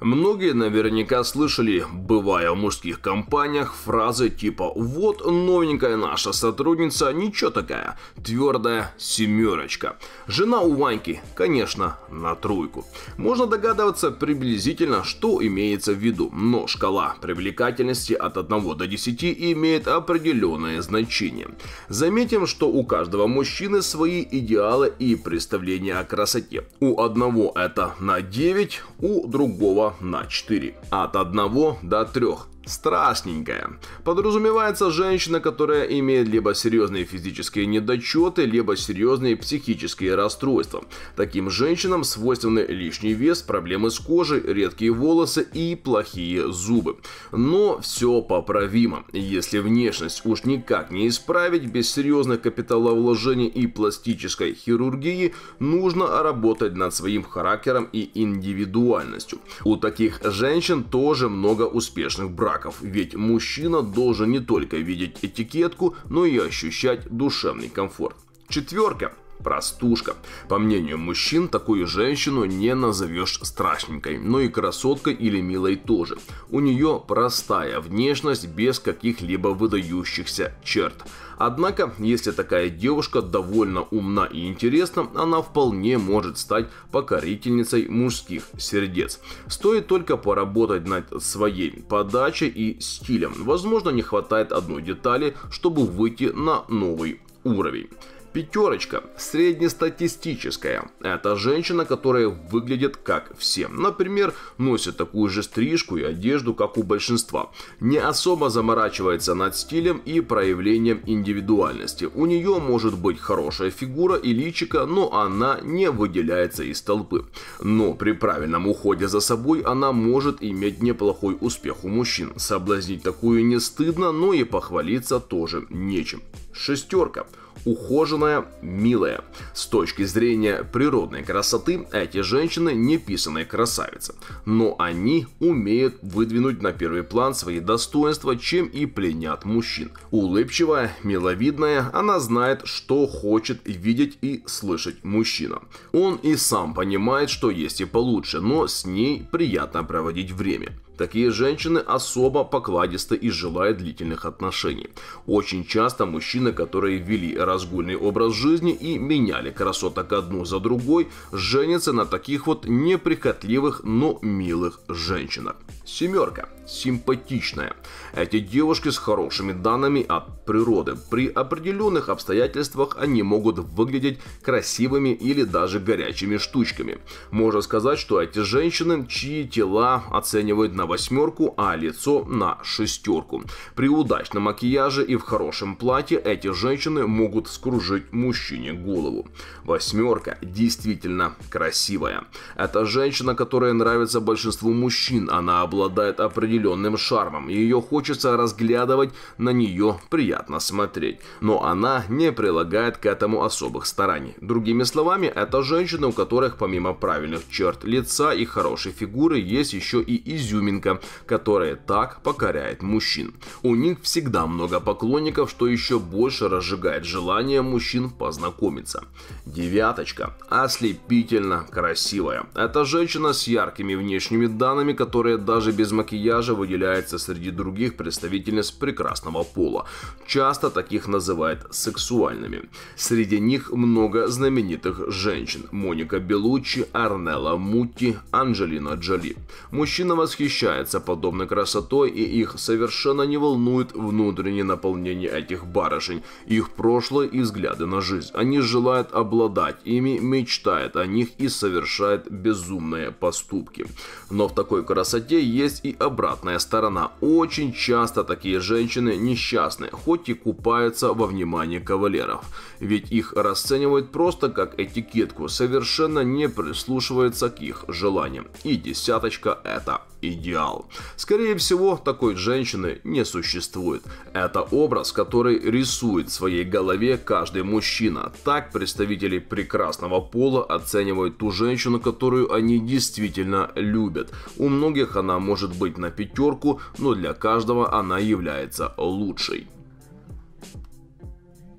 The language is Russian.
Многие наверняка слышали, бывая в мужских компаниях, фразы типа «Вот новенькая наша сотрудница, ничего такая, твердая семерочка». Жена у Ваньки, конечно, на тройку. Можно догадываться приблизительно, что имеется в виду, но шкала привлекательности от 1 до 10 имеет определенное значение. Заметим, что у каждого мужчины свои идеалы и представления о красоте. У одного это на 9, у другого на 4, от 1 до 3 Страшненькая Подразумевается женщина, которая имеет либо серьезные физические недочеты, либо серьезные психические расстройства. Таким женщинам свойственны лишний вес, проблемы с кожей, редкие волосы и плохие зубы. Но все поправимо. Если внешность уж никак не исправить, без серьезных капиталовложений и пластической хирургии нужно работать над своим характером и индивидуальностью. У таких женщин тоже много успешных браков браков, ведь мужчина должен не только видеть этикетку, но и ощущать душевный комфорт. Четверка простушка. По мнению мужчин, такую женщину не назовешь страшненькой, но и красоткой или милой тоже. У нее простая внешность без каких-либо выдающихся черт. Однако, если такая девушка довольно умна и интересна, она вполне может стать покорительницей мужских сердец. Стоит только поработать над своей подачей и стилем. Возможно, не хватает одной детали, чтобы выйти на новый уровень. Пятерочка. Среднестатистическая. Это женщина, которая выглядит как все. Например, носит такую же стрижку и одежду, как у большинства. Не особо заморачивается над стилем и проявлением индивидуальности. У нее может быть хорошая фигура и личика, но она не выделяется из толпы. Но при правильном уходе за собой она может иметь неплохой успех у мужчин. Соблазнить такую не стыдно, но и похвалиться тоже нечем. Шестерка ухоженная, милая. С точки зрения природной красоты, эти женщины не писанные красавицы. Но они умеют выдвинуть на первый план свои достоинства, чем и пленят мужчин. Улыбчивая, миловидная, она знает, что хочет видеть и слышать мужчина. Он и сам понимает, что есть и получше, но с ней приятно проводить время. Такие женщины особо покладисты и желают длительных отношений. Очень часто мужчины, которые вели разгульный образ жизни и меняли красоток одну за другой, женятся на таких вот неприхотливых, но милых женщинах. Семерка симпатичная. Эти девушки с хорошими данными от природы. При определенных обстоятельствах они могут выглядеть красивыми или даже горячими штучками. Можно сказать, что эти женщины, чьи тела оценивают на восьмерку, а лицо на шестерку. При удачном макияже и в хорошем платье эти женщины могут скружить мужчине голову. Восьмерка действительно красивая. Это женщина, которая нравится большинству мужчин. Она обладает определенным определенным шармом. Ее хочется разглядывать, на нее приятно смотреть. Но она не прилагает к этому особых стараний. Другими словами, это женщина, у которых помимо правильных черт лица и хорошей фигуры есть еще и изюминка, которая так покоряет мужчин. У них всегда много поклонников, что еще больше разжигает желание мужчин познакомиться. Девяточка. Ослепительно красивая. Это женщина с яркими внешними данными, которые даже без макияжа также выделяется среди других представительниц прекрасного пола. Часто таких называют сексуальными. Среди них много знаменитых женщин – Моника Белуччи, Арнелла Мутти, Анджелина Джоли. Мужчина восхищается подобной красотой и их совершенно не волнует внутреннее наполнение этих барышень, их прошлое и взгляды на жизнь. Они желают обладать ими, мечтают о них и совершают безумные поступки. Но в такой красоте есть и обратная обратная сторона. Очень часто такие женщины несчастны, хоть и купаются во внимании кавалеров. Ведь их расценивают просто как этикетку, совершенно не прислушиваются к их желаниям. И десяточка это идеал. Скорее всего, такой женщины не существует. Это образ, который рисует в своей голове каждый мужчина. Так представители прекрасного пола оценивают ту женщину, которую они действительно любят. У многих она может быть на пятерку, но для каждого она является лучшей.